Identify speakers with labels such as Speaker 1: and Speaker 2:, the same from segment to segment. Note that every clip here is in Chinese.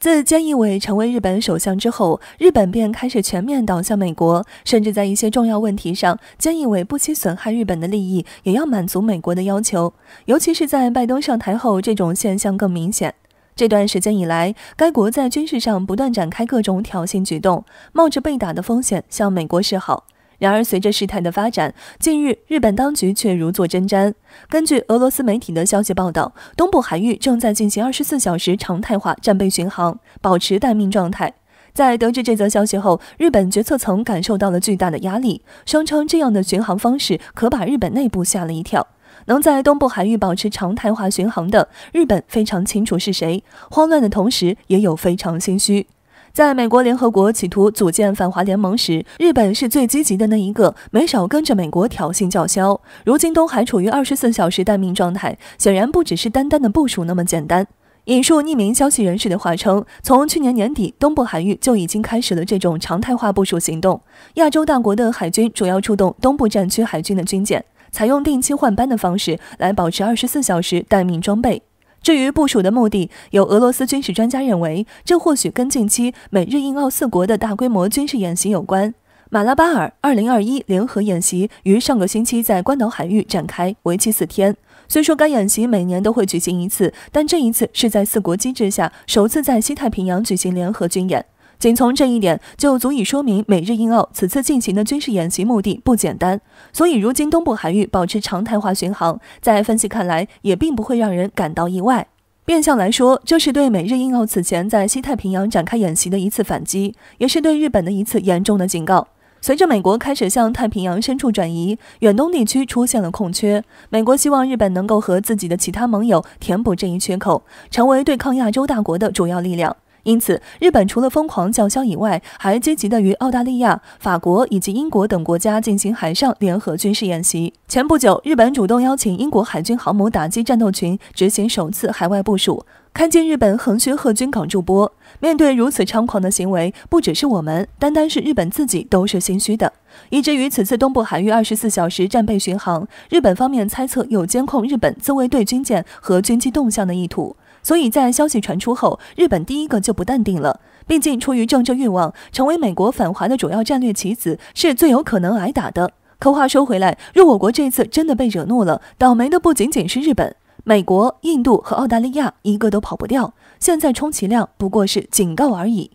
Speaker 1: 自菅义伟成为日本首相之后，日本便开始全面倒向美国，甚至在一些重要问题上，菅义伟不惜损害日本的利益，也要满足美国的要求。尤其是在拜登上台后，这种现象更明显。这段时间以来，该国在军事上不断展开各种挑衅举动，冒着被打的风险向美国示好。然而，随着事态的发展，近日日本当局却如坐针毡。根据俄罗斯媒体的消息报道，东部海域正在进行二十四小时常态化战备巡航，保持待命状态。在得知这则消息后，日本决策层感受到了巨大的压力，声称这样的巡航方式可把日本内部吓了一跳。能在东部海域保持常态化巡航的日本非常清楚是谁。慌乱的同时，也有非常心虚。在美国联合国企图组建反华联盟时，日本是最积极的那一个，没少跟着美国挑衅叫嚣。如今都还处于二十四小时待命状态，显然不只是单单的部署那么简单。引述匿名消息人士的话称，从去年年底，东部海域就已经开始了这种常态化部署行动。亚洲大国的海军主要出动东部战区海军的军舰，采用定期换班的方式来保持二十四小时待命装备。至于部署的目的，有俄罗斯军事专家认为，这或许跟近期美日印澳四国的大规模军事演习有关。马拉巴尔二零二一联合演习于上个星期在关岛海域展开，为期四天。虽说该演习每年都会举行一次，但这一次是在四国机制下首次在西太平洋举行联合军演。仅从这一点就足以说明，美日印澳此次进行的军事演习目的不简单。所以，如今东部海域保持常态化巡航，在分析看来也并不会让人感到意外。变相来说，这是对美日印澳此前在西太平洋展开演习的一次反击，也是对日本的一次严重的警告。随着美国开始向太平洋深处转移，远东地区出现了空缺，美国希望日本能够和自己的其他盟友填补这一缺口，成为对抗亚洲大国的主要力量。因此，日本除了疯狂叫嚣以外，还积极的与澳大利亚、法国以及英国等国家进行海上联合军事演习。前不久，日本主动邀请英国海军航母打击战斗群执行首次海外部署，看见日本横须贺军港驻播，面对如此猖狂的行为，不只是我们，单单是日本自己都是心虚的，以至于此次东部海域二十四小时战备巡航，日本方面猜测有监控日本自卫队军舰和军机动向的意图。所以在消息传出后，日本第一个就不淡定了。毕竟出于政治欲望，成为美国反华的主要战略棋子，是最有可能挨打的。可话说回来，若我国这次真的被惹怒了，倒霉的不仅仅是日本、美国、印度和澳大利亚，一个都跑不掉。现在充其量不过是警告而已。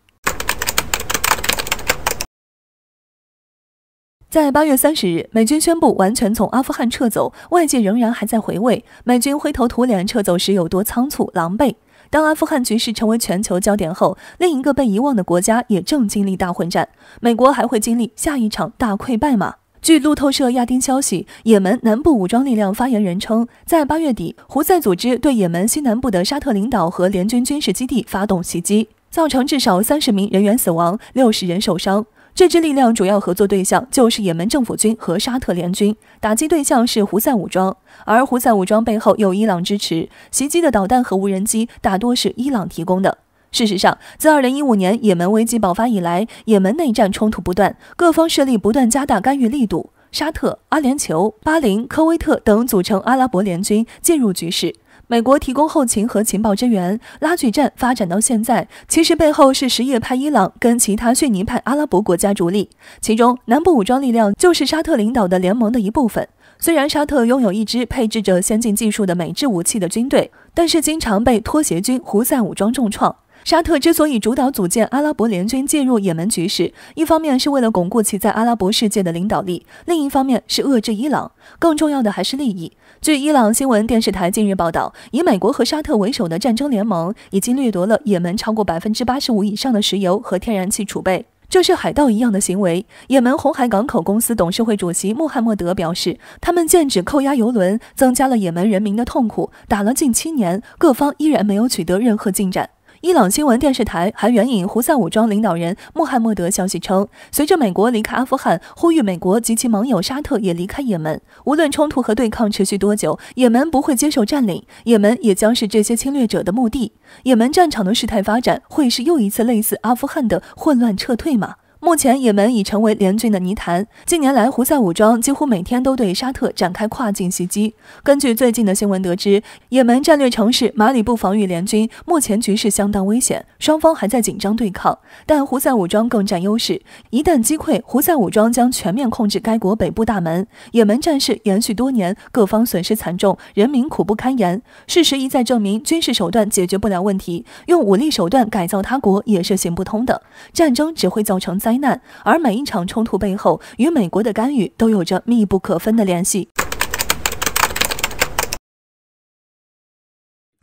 Speaker 1: 在八月三十日，美军宣布完全从阿富汗撤走，外界仍然还在回味美军灰头土脸撤走时有多仓促、狼狈。当阿富汗局势成为全球焦点后，另一个被遗忘的国家也正经历大混战。美国还会经历下一场大溃败吗？据路透社亚丁消息，也门南部武装力量发言人称，在八月底，胡塞组织对也门西南部的沙特领导和联军军事基地发动袭击，造成至少三十名人员死亡，六十人受伤。这支力量主要合作对象就是也门政府军和沙特联军，打击对象是胡塞武装，而胡塞武装背后有伊朗支持，袭击的导弹和无人机大多是伊朗提供的。事实上，自2015年也门危机爆发以来，也门内战冲突不断，各方势力不断加大干预力度，沙特、阿联酋、巴林、科威特等组成阿拉伯联军介入局势。美国提供后勤和情报支援，拉锯战发展到现在，其实背后是什叶派伊朗跟其他逊尼派阿拉伯国家主力。其中，南部武装力量就是沙特领导的联盟的一部分。虽然沙特拥有一支配置着先进技术的美制武器的军队，但是经常被拖鞋军胡塞武装重创。沙特之所以主导组建阿拉伯联军介入也门局势，一方面是为了巩固其在阿拉伯世界的领导力，另一方面是遏制伊朗。更重要的还是利益。据伊朗新闻电视台近日报道，以美国和沙特为首的战争联盟已经掠夺了也门超过百分之八十五以上的石油和天然气储备，这是海盗一样的行为。也门红海港口公司董事会主席穆罕默德表示，他们剑指扣押油轮，增加了也门人民的痛苦。打了近七年，各方依然没有取得任何进展。伊朗新闻电视台还援引胡塞武装领导人穆罕默德消息称，随着美国离开阿富汗，呼吁美国及其盟友沙特也离开也门。无论冲突和对抗持续多久，也门不会接受占领，也门也将是这些侵略者的墓地。也门战场的事态发展会是又一次类似阿富汗的混乱撤退吗？目前，也门已成为联军的泥潭。近年来，胡塞武装几乎每天都对沙特展开跨境袭击。根据最近的新闻得知，也门战略城市马里布防御联军目前局势相当危险，双方还在紧张对抗，但胡塞武装更占优势。一旦击溃胡塞武装，将全面控制该国北部大门。也门战事延续多年，各方损失惨重，人民苦不堪言。事实一再证明，军事手段解决不了问题，用武力手段改造他国也是行不通的，战争只会造成灾。而每一场冲突背后，与美国的干预都有着密不可分的联系。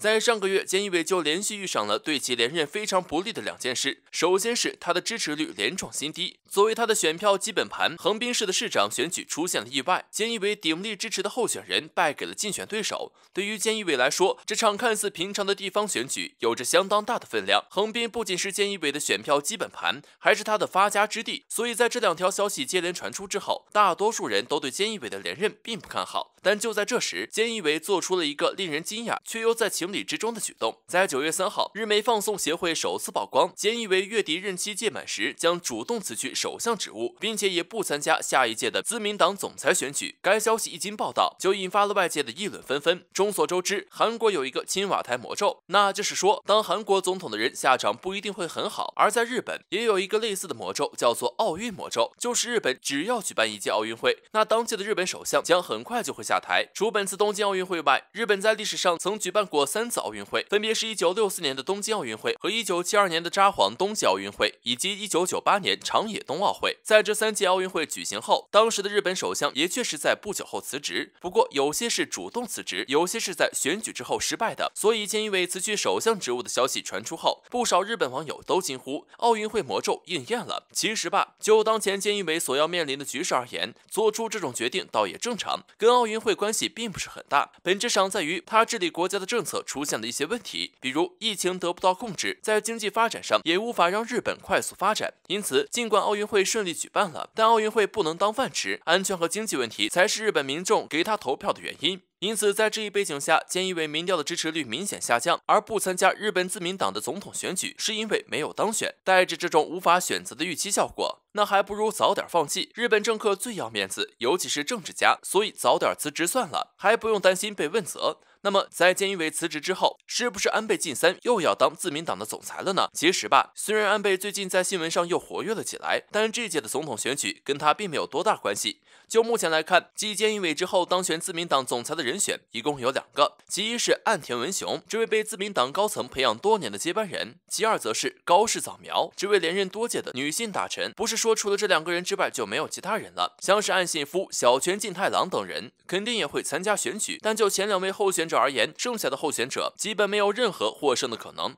Speaker 2: 在上个月，菅义伟就连续遇上了对其连任非常不利的两件事。首先是他的支持率连创新低，作为他的选票基本盘，横滨市的市长选举出现了意外，菅义伟鼎力支持的候选人败给了竞选对手。对于菅义伟来说，这场看似平常的地方选举有着相当大的分量。横滨不仅是菅义伟的选票基本盘，还是他的发家之地。所以，在这两条消息接连传出之后，大多数人都对菅义伟的连任并不看好。但就在这时，菅义伟做出了一个令人惊讶却又在情理之中的举动，在九月三号，日媒放送协会首次曝光，建以为月底任期届满时将主动辞去首相职务，并且也不参加下一届的自民党总裁选举。该消息一经报道，就引发了外界的议论纷纷。众所周知，韩国有一个青瓦台魔咒，那就是说，当韩国总统的人下场不一定会很好。而在日本，也有一个类似的魔咒，叫做奥运魔咒，就是日本只要举办一届奥运会，那当届的日本首相将很快就会下台。除本次东京奥运会外，日本在历史上曾举办过三。三次奥运会分别是一九六四年的东京奥运会和一九七二年的札幌冬季奥运会，以及一九九八年长野冬奥会。在这三届奥运会举行后，当时的日本首相也确实在不久后辞职。不过有些是主动辞职，有些是在选举之后失败的。所以菅义伟辞去首相职务的消息传出后，不少日本网友都惊呼奥运会魔咒应验了。其实吧，就当前菅义伟所要面临的局势而言，做出这种决定倒也正常，跟奥运会关系并不是很大。本质上在于他治理国家的政策。出现的一些问题，比如疫情得不到控制，在经济发展上也无法让日本快速发展。因此，尽管奥运会顺利举办了，但奥运会不能当饭吃，安全和经济问题才是日本民众给他投票的原因。因此，在这一背景下，菅义伟民调的支持率明显下降，而不参加日本自民党的总统选举，是因为没有当选。带着这种无法选择的预期效果，那还不如早点放弃。日本政客最要面子，尤其是政治家，所以早点辞职算了，还不用担心被问责。那么，在菅义伟辞职之后，是不是安倍晋三又要当自民党的总裁了呢？其实吧，虽然安倍最近在新闻上又活跃了起来，但这届的总统选举跟他并没有多大关系。就目前来看，继菅义伟之后当选自民党总裁的人选一共有两个，其一是岸田文雄，这位被自民党高层培养多年的接班人；其二则是高市早苗，这位连任多届的女性大臣。不是说除了这两个人之外就没有其他人了，像是岸信夫、小泉进太郎等人肯定也会参加选举，但就前两位候选。而言，剩下的候选者基本没有任何获胜的可能。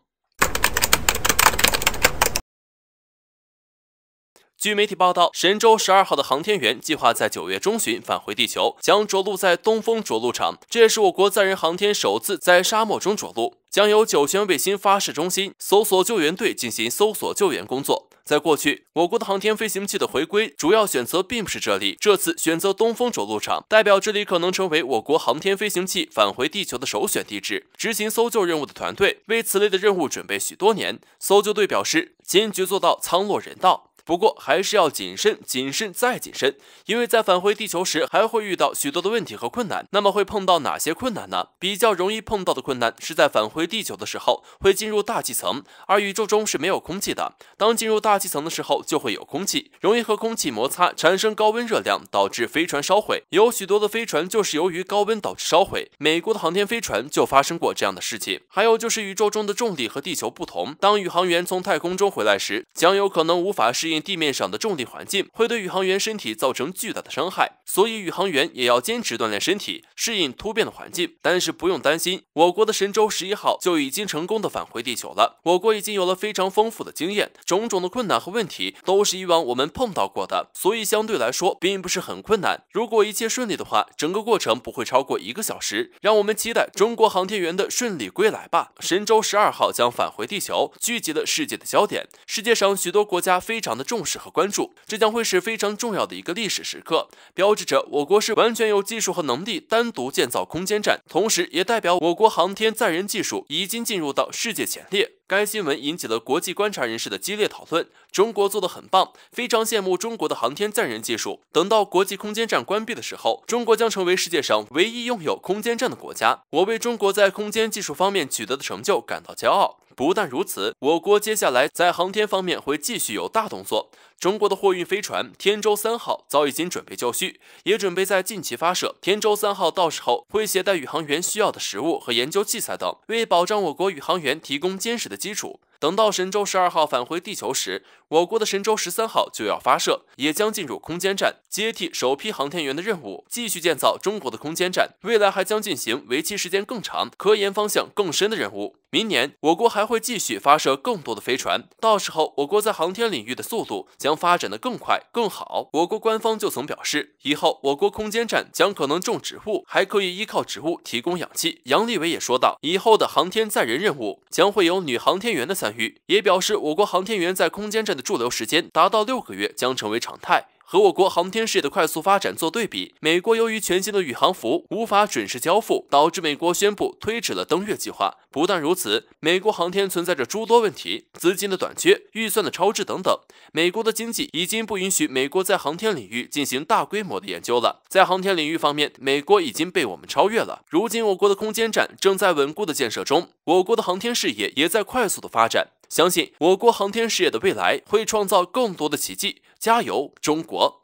Speaker 2: 据媒体报道，神舟十二号的航天员计划在九月中旬返回地球，将着陆在东风着陆场，这也是我国载人航天首次在沙漠中着陆，将由酒泉卫星发射中心搜索救援队进行搜索救援工作。在过去，我国的航天飞行器的回归主要选择并不是这里。这次选择东风着陆场，代表这里可能成为我国航天飞行器返回地球的首选地址。执行搜救任务的团队为此类的任务准备许多年。搜救队表示，坚决做到舱落人道。不过还是要谨慎，谨慎再谨慎，因为在返回地球时还会遇到许多的问题和困难。那么会碰到哪些困难呢？比较容易碰到的困难是在返回地球的时候会进入大气层，而宇宙中是没有空气的。当进入大气层的时候就会有空气，容易和空气摩擦产生高温热量，导致飞船烧毁。有许多的飞船就是由于高温导致烧毁，美国的航天飞船就发生过这样的事情。还有就是宇宙中的重力和地球不同，当宇航员从太空中回来时，将有可能无法适应。地面上的重力环境会对宇航员身体造成巨大的伤害，所以宇航员也要坚持锻炼身体，适应突变的环境。但是不用担心，我国的神舟十一号就已经成功的返回地球了。我国已经有了非常丰富的经验，种种的困难和问题都是以往我们碰到过的，所以相对来说并不是很困难。如果一切顺利的话，整个过程不会超过一个小时。让我们期待中国航天员的顺利归来吧！神舟十二号将返回地球，聚集了世界的焦点。世界上许多国家非常的。重视和关注，这将会是非常重要的一个历史时刻，标志着我国是完全有技术和能力单独建造空间站，同时也代表我国航天载人技术已经进入到世界前列。该新闻引起了国际观察人士的激烈讨论。中国做得很棒，非常羡慕中国的航天载人技术。等到国际空间站关闭的时候，中国将成为世界上唯一拥有空间站的国家。我为中国在空间技术方面取得的成就感到骄傲。不但如此，我国接下来在航天方面会继续有大动作。中国的货运飞船天舟三号早已经准备就绪，也准备在近期发射。天舟三号到时候会携带宇航员需要的食物和研究器材等，为保障我国宇航员提供坚实的基础。等到神舟十二号返回地球时，我国的神舟十三号就要发射，也将进入空间站，接替首批航天员的任务，继续建造中国的空间站。未来还将进行为期时间更长、科研方向更深的任务。明年我国还会继续发射更多的飞船，到时候我国在航天领域的速度将发展的更快更好。我国官方就曾表示，以后我国空间站将可能种植物，还可以依靠植物提供氧气。杨利伟也说道，以后的航天载人任务将会有女航天员的参。也表示，我国航天员在空间站的驻留时间达到六个月将成为常态。和我国航天事业的快速发展做对比，美国由于全新的宇航服无法准时交付，导致美国宣布推迟了登月计划。不但如此，美国航天存在着诸多问题，资金的短缺、预算的超支等等。美国的经济已经不允许美国在航天领域进行大规模的研究了。在航天领域方面，美国已经被我们超越了。如今，我国的空间站正在稳固的建设中，我国的航天事业也在快速的发展。相信我国航天事业的未来会创造更多的奇迹！加油，中国！